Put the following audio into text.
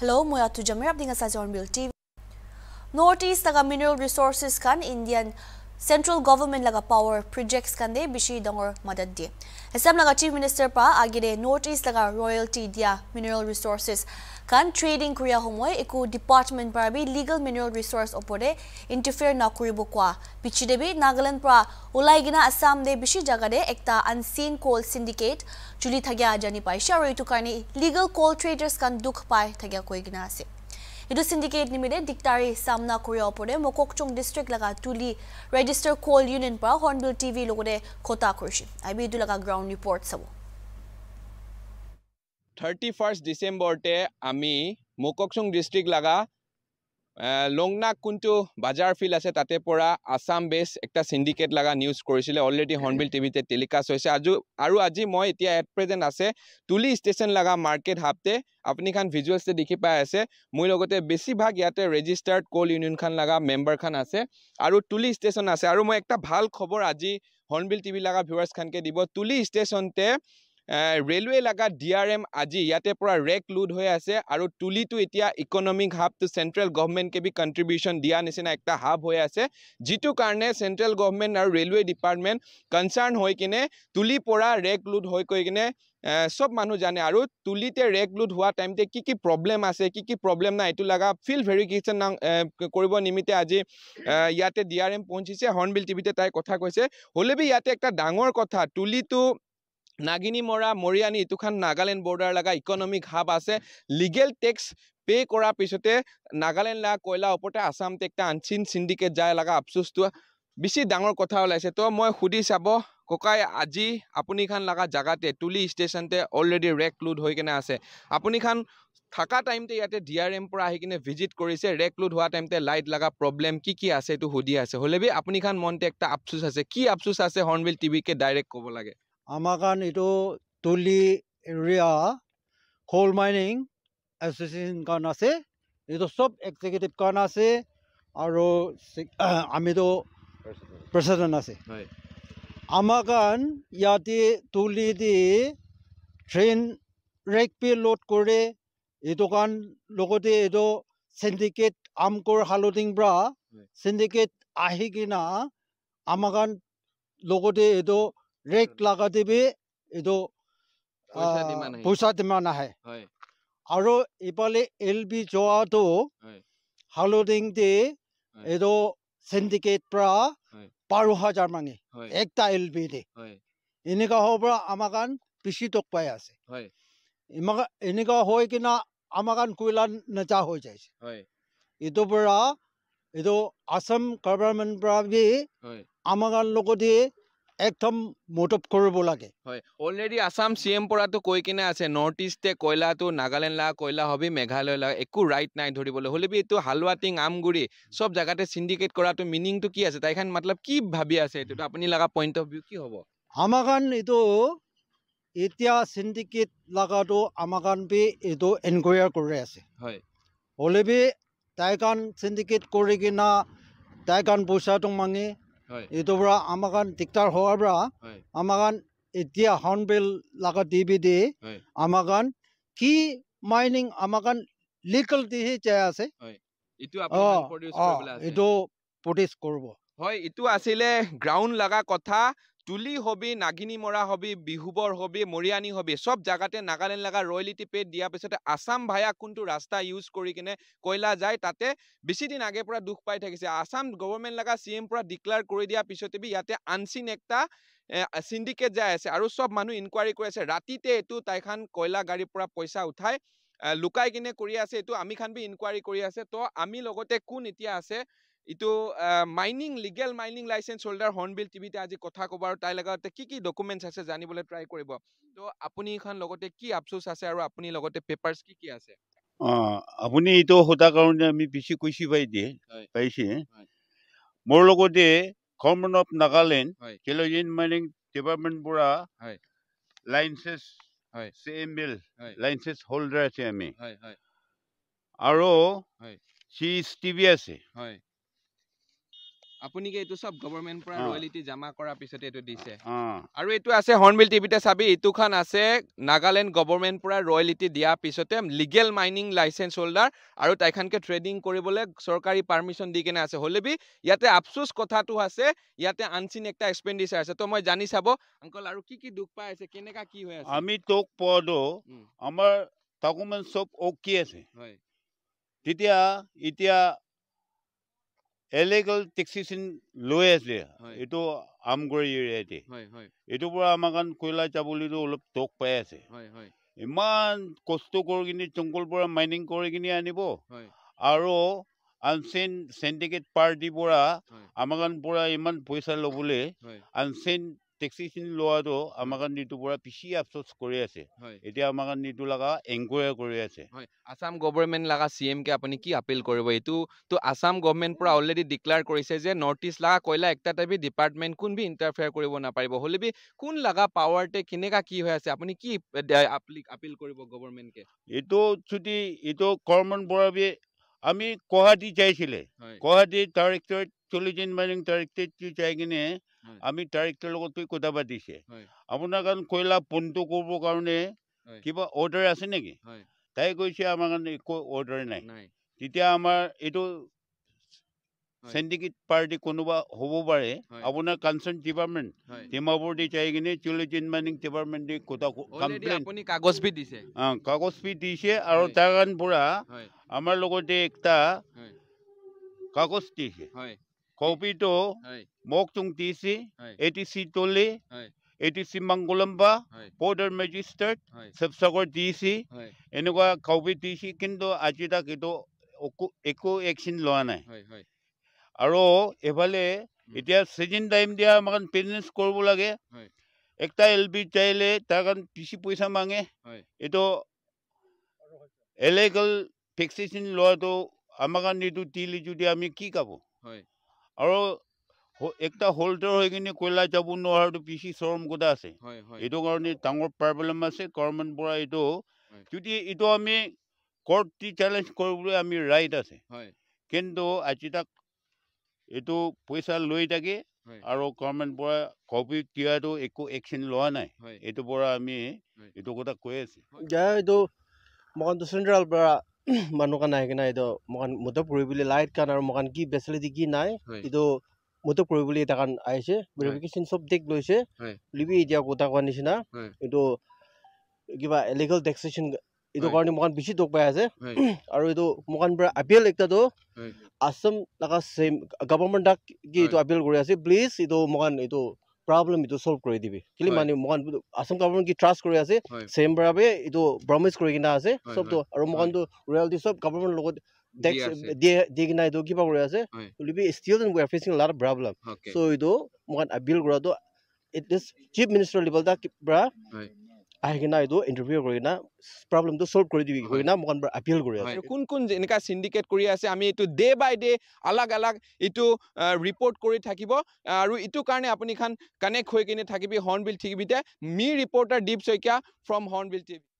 Hello, moya tu jamir abdinga sa Zornbil TV. Northeast taga mineral resources kan Indian central government laga power projects kande bishi dangor madad di assam laga chief minister pa agire notice laga royalty dia mineral resources kan trading kuria homoi eku department par bi legal mineral resource opore interfere na kuribo kwa bichi de bi nagaland pra ulai gina assam de bishi jaga de ekta unseen coal syndicate juli thagya jani pai sharo itu karni legal coal traders kan duk pai thagya koi gina ase si. Itu syndicate ni mide diktari samna kuriya opore Mokok Chong District laga tuli register coal union pra Hornbill TV logo de kota kurshi. Ibi itu laga ground report sabo. 31 December te ami Mokok Chong District laga লংনাগ কোনটো বাজাৰ field আছে তাতে পৰা আসাম বেছ একটা syndicate লগা news কৰিছিলে already hornbill টিভিতে টেলিকাষ্ট হৈছে আজি আৰু আজি মই এতিয়া এট প্ৰেজেণ্ট আছে তুলি ষ্টেচন লগা মাৰ্কেট হাফতে আপুনি খান ভিজুৱেলছে দেখি পাই আছে মোৰ লগতে বেছিভাগ ইয়াতে ৰেজিষ্টাৰ্ড কল ইউনিয়নখন লগা মেম্বাৰ খান আছে আৰু তুলি ষ্টেচন আছে আৰু মই এটা ভাল খবৰ আজি হৰ্ণবিল টিভি লগা ভিউৱাৰ্ছখানকে দিব তুলি ষ্টেচনতে ৰেলৱে এলেকাত ডি আৰ এম আজি ইয়াতে পৰা ৰেক লোড হৈ আছে আৰু তুলিটো এতিয়া ইকনমিক হাবটো চেণ্ট্ৰেল গভমেণ্ট কেবি কণ্ট্ৰিবিউশ্যন দিয়া নিচিনা এটা হাব হৈ আছে যিটো কাৰণে চেণ্ট্ৰেল গভমেণ্ট আৰু ৰেলৱে ডিপাৰ্টমেণ্ট কনচাৰ্ণ হৈ কিনে তুলিৰ পৰা ৰেক লোড হৈ কৈ কিনে চব মানুহ জানে আৰু তুলিতে ৰেক লোড হোৱা টাইমতে কি কি প্ৰব্লেম আছে কি কি প্ৰব্লেম নাই এইটো লগা ফিল্ড ভেৰিফিকেশ্যন কৰিব নিমিত্তে আজি ইয়াতে ডি আৰ এম পহঁচিছে হৰ্ণবিল টিভিতে তাই কথা কৈছে হ'লেও ইয়াতে এটা ডাঙৰ কথা তুলিটো নাগিনী মৰা মৰিয়ানী ইটোখন নাগালেণ্ড বৰ্ডাৰ লগা ইকনমিক হাব আছে লিগেল টেক্স পে' কৰাৰ পিছতে নাগালেণ্ড লগা কয়লা ওপৰতে আছাম টেক্টা আনচিন চিণ্ডিকেট যায় লগা আফচোচটো বেছি ডাঙৰ কথা ওলাইছে তো মই সুধি চাব ককাই আজি আপুনিখান লগা জেগাতে তুলি ষ্টেচনতে অলৰেডি ৰেক লোড হৈ কিনে আছে আপুনিখান থকা টাইমতে ইয়াতে ডি আৰ এম পৰা আহি কিনে ভিজিট কৰিছে ৰেক লোড হোৱা টাইমতে লাইট লগা প্ৰব্লেম কি কি আছে এইটো সুধি আছে হ'লেবি খান মনতে এটা আফচোচ আছে কি আফচোচ আছে হৰ্ণবিল টিভিকে ডাইৰেক্ট ক'ব লাগে আমাৰ কাৰণ এইটো তুলি এৰিয়া কল মাইনিং এছ'চিয়েশ্যন কাৰণ আছে এইটো চব এক্সিকিউটিভ কাৰণ আছে আৰু আমিতো প্ৰেচিডেণ্ট আছে আমাৰ কাৰণ ইয়াতে তুলি দি ট্ৰেইন ৰেক পি লোড কৰে এইটো কাৰণ লগতে এইটো চিণ্ডিকেট আমকৰ হালধিং পৰা চিণ্ডিকেট আহি কিনা আমাৰ কাৰণ লগতে এইটো ৰেক লগা দিবি এইটো পইচা দিমা নাহে আৰু ইফালে এল বি যোৱাটো হালডিং দি এইটো চেণ্ডিকেট পৰা বাৰ হাজাৰ মানে একটা এল বি দি এনেকুৱা হ'ব পৰা আমাৰ কাৰণ পিচি টক পাই আছে এনেকুৱা হৈ কিনে আমাৰ কাৰণ কয়লা নেজা হৈ যায় এইটো পৰা এইটো আছাম গভৰ্ণমেণ্ট পৰা বি আমাৰ কাৰণ লগতে একদম মোটপ কৰিব লাগে হয় অলৰেডি আসাম সিএম পৰাটো কৈ কিনে আছে নৰ্থ ইষ্টে কয়লাটো নাগালেণ্ড লা কয়লা হবি মেঘালয় লা একো ৰাইট নাই ধৰিবলৈ হ'লে বি এইটো হালৱাটিং আমগুৰি চব জেগাতে চিণ্ডিকেট কৰাটো মিনিংটো কি আছে তাইখন মতলব কি ভাবি আছে এইটোতো আপুনি লগা পইণ্ট অফ ভিউ কি হ'ব আমাৰ কাৰণ এইটো এতিয়া চিণ্ডিকেট লগাটো আমাৰ বি এইটো এনকোৱাৰ কৰি আছে হয় হ'লে বি তাইখান চিণ্ডিকেট কৰি কিনা তাইখান পইচাটো মাঙি এইটোৰ পৰা আমাৰ কাৰণ দিগদাৰ হোৱাৰ পৰা আমাৰ কাৰণ এতিয়া হৰ্ণবিল লগত দি বি দি আমাৰ কাৰণ কি মাইনিং আমাৰ কাৰণ লিগেল দিহে চাই আছে এইটো প্ৰডিউচ কৰিব হয় এইটো আছিলে গ্ৰাউণ্ড লগা কথা তুলি হবি নাগিনী মৰা হবি বিহুবৰ হবি মৰিয়ানী হবি চব জেগাতে নাগালেণ্ড লগা ৰয়েলিটি পেড দিয়াৰ পিছতে আছাম ভায়া কোনটো ৰাস্তা ইউজ কৰি কিনে কয়লা যায় তাতে বেছিদিন আগে পৰা দুখ পাই থাকিছে আসাম গভৰ্ণমেণ্ট লগা চি এম পৰা ডিক্লেয়াৰ কৰি দিয়াৰ পিছতে বি ইয়াতে আনচিন একটা চিণ্ডিকেট যাই আছে আৰু চব মানুহ ইনকুৱাৰী কৰি আছে ৰাতিতে এইটো তাইখান কয়লা গাড়ীৰ পৰা পইচা উঠাই লুকাই কিনে কৰি আছে এইটো আমি খান বি ইনকুৱাৰী কৰি আছে তো আমি লগতে কোন এতিয়া আছে এইটো mining legal mining license holder Hornbill টিভিতে আজি কথা ক'ব আৰু তাইৰ লগতে কি কি ডকুমেণ্টছ আছে জানিবলৈ ট্ৰাই কৰিব তো আপুনি এইখন লগতে কি আপচোচ আছে আৰু আপুনি লগতে পেপাৰ্ছ কি কি আছে অঁ আপুনি এইটো সোধাৰ কাৰণে আমি পিছি কৈছি পাই দিয়ে পাইছে মোৰ লগতে গভৰ্ণমেণ্ট অফ নাগালেণ্ড কেলজিন মাইনিং ডিপাৰ্টমেণ্ট পৰা লাইচেঞ্চ চি এম বিল লাইচেঞ্চ হোল্ডাৰ আছে আমি আৰু চি এছ টিভি আছে হয় আপুনি কি এটো সব গভৰ্নমেন্ট পৰা ৰয়েলিটি জমা কৰা পিছত এটো দিছে আৰু এটো আছে হৰ্নবিল টিভিতে চাবি ইটোখন আছে নাগালেণ্ড গভৰ্নমেন্ট পৰা ৰয়েলিটি দিয়া পিছতে লিগেল মাইনিং লাইসেন্স হোল্ডাৰ আৰু তাইখনকে ট্ৰেডিং কৰিবলে চৰকাৰী পাৰমিশ্যন দি কেনে আছে হলেবি ইয়াতে আফসোস কথাটো আছে ইয়াতে আনসিন একটা এক্সপেন্ডিচাৰ আছে তো মই জানি চাব আংকল আৰু কি কি দুখ পাই আছে কেনেকা কি হৈ আছে আমি তোক পদো আমাৰ ডকুমেন্ট সব ওকে আছে হয় তেতিয়া এতিয়া এলিগেল টেক্সিচন লৈ আছিলে এইটো আমগুৰি এৰিয়াতে এইটোৰ পৰা আমাৰ কাৰণ কয়লা যাবলৈতো অলপ টক পাই আছে ইমান কষ্ট কৰি কিনে টংকুল পৰা মাইনিং কৰি কিনে আনিব আৰু আনচেইন চেণ্ডিকেট পাৰ্টিৰ পৰা আমাৰ কাৰণ পৰা ইমান পইচা ল'বলৈ আনচেইন টেক্সিখিনি লোৱাটো আমাৰ কাৰণে নিটো পৰা পিছি আফচোচ কৰি আছে এতিয়া আমাৰ কাৰণে নিটো লগা এংকুৱাৰ কৰি আছে আছাম গভৰ্ণমেণ্ট লগা চি কে আপুনি কি আপিল কৰিব এইটোতো আছাম গভৰ্ণমেণ্ট পৰা অলৰেডি ডিক্লেয়াৰ কৰিছে যে নৰ্থ ইষ্ট লগা কয়লা একটা টাইপি ডিপাৰ্টমেণ্ট কোন বি ইণ্টাৰফেয়াৰ কৰিব নাপাৰিব হ'লে বি কোন লগা পাৱাৰতে কেনেকুৱা কি হৈ আছে আপুনি কি আপিল কৰিব গভৰ্ণমেণ্টকে এইটো যদি এইটো কৰ্মণ বৰাবি আমি গুৱাহাটী যাইছিলে গুৱাহাটী ডাইৰেক্টৰেট চল্লিশ দিন মানে তারিখে কি চাই কিনে আমি তারিখের কোথাবা দিছে আপনার কারণ কয়লা পণ্য করব কারণে কিবা অর্ডার আছে নাকি তাই কৈছে আমার কারণে একো অর্ডার নাই তেতিয়া আমার এইটো সেন্ডিকেট পার্টি কোনোবা হব পাৰে আপোনাৰ কনচাৰ্ণ ডিপাৰ্টমেণ্ট ডিমাপুর দি চাই কিনে চল্লিশ দিন মাইনিং ডিপার্টমেন্ট দি কোথাও কমপ্লেন কাগজপি দিছে হ্যাঁ কাগজপি দিছে আর তার কারণ পুরা আমার লগতে এটা কাগজ দিছে কপিটো মোক চুং টিচি এ টি চি টলি এ টি চি মাংগুলম্বা border magistrate Sivasagar T C এনেকুৱা কপি টিচি কিন্তু আজি তাক এইটো একো একচন লোৱা নাই আৰু এইফালে এতিয়া চিজিন টাইম দিয়া আমাক পেৰেণ্টছ কৰিব লাগে একটা এল বি চাইলে তাৰ কাৰণে পিচি পইচা মাঙে এইটো এলেগেল ভেক্সিচিন লোৱাটো আমাৰ কাৰণে এইটো টিলি যদি আমি কি কাব হয় আৰু একটা হোল্ডাৰ হৈ কিনে কয়লা যাব নোৱাৰাটো পি চি চৰম কোটা আছে এইটো কাৰণে ডাঙৰ প্ৰব্লেম আছে গৰ্মেণ্ট পৰা এইটো যদি এইটো আমি কৰ্ট দি চেলেঞ্জ কৰিবলৈ আমি ৰাইট আছে কিন্তু আজি তাক এইটো পইচা লৈ থাকি আৰু গভৰ্ণমেণ্ট পৰা কপি কিয়াটো একো একচন লোৱা নাই এইটো পৰা আমি এইটো কথা কৈ আছোঁ এতিয়া এইটো মহন্ত চেণ্ট্ৰেলৰ পৰা মানুহ কাৰণ আহে কিনে এইটো মোকান মুঠব কৰিব বুলি লাইট কাৰণ আৰু মোকান কি বেচেলিটি কি নাই এইটো মুঠব কৰিব বুলি এটা কাৰণ আহিছে ভেৰিফিকেশ্যন চব ডেক লৈছে লিবি এতিয়া গোটা কোৱাৰ নিচিনা এইটো কিবা এলিগেল টেক্সেশ্যন এইটো কাৰণে মোকান বেছি দুখ পাই আছে আৰু এইটো মোকান পৰা আপিল একটাটো আছাম লগা চেম গভৰ্ণমেণ্টক কি এইটো আপিল কৰি আছে প্লিজ এইটো মোকান এইটো প্ৰব্লেম এইটো চল্ভ কৰি দিবি কেলি মানে মোকান আছাম গভৰ্ণমেণ্ট কি ট্ৰাষ্ট কৰি আছে চেম বাবে এইটো প্ৰমিচ কৰি কিনা আছে চবটো আৰু মোকানটো ৰয়েলটি চব গভৰ্ণমেণ্ট লগত টেক্স দিয়ে দি কিনা এইটো কিবা কৰি আছে বুলিবি ষ্টিল এণ্ড ৱেয়াৰ ফেচিং লাৰ প্ৰব্লেম চ' এইটো মোকান বিল কৰাটো it is chief minister level দা পৰা আহি কিনে এইটো ইণ্টাৰভিউ কৰি কিনে প্ৰব্লেমটো চল্ভ কৰি দিবি কৰি কিনে মোক আপীল কৰি আছে কোন কোন এনেকুৱা চিণ্ডিকেট কৰি আছে আমি এইটো ডে বাই ডে আলাগ আলাগ এইটো ৰিপৰ্ট কৰি থাকিব আৰু এইটো কাৰণে আপুনিখান কানেক্ট হৈ কিনে থাকিবি হৰ্ণবিল টিভিতে me reporter Deep Saikia from Hornbill TV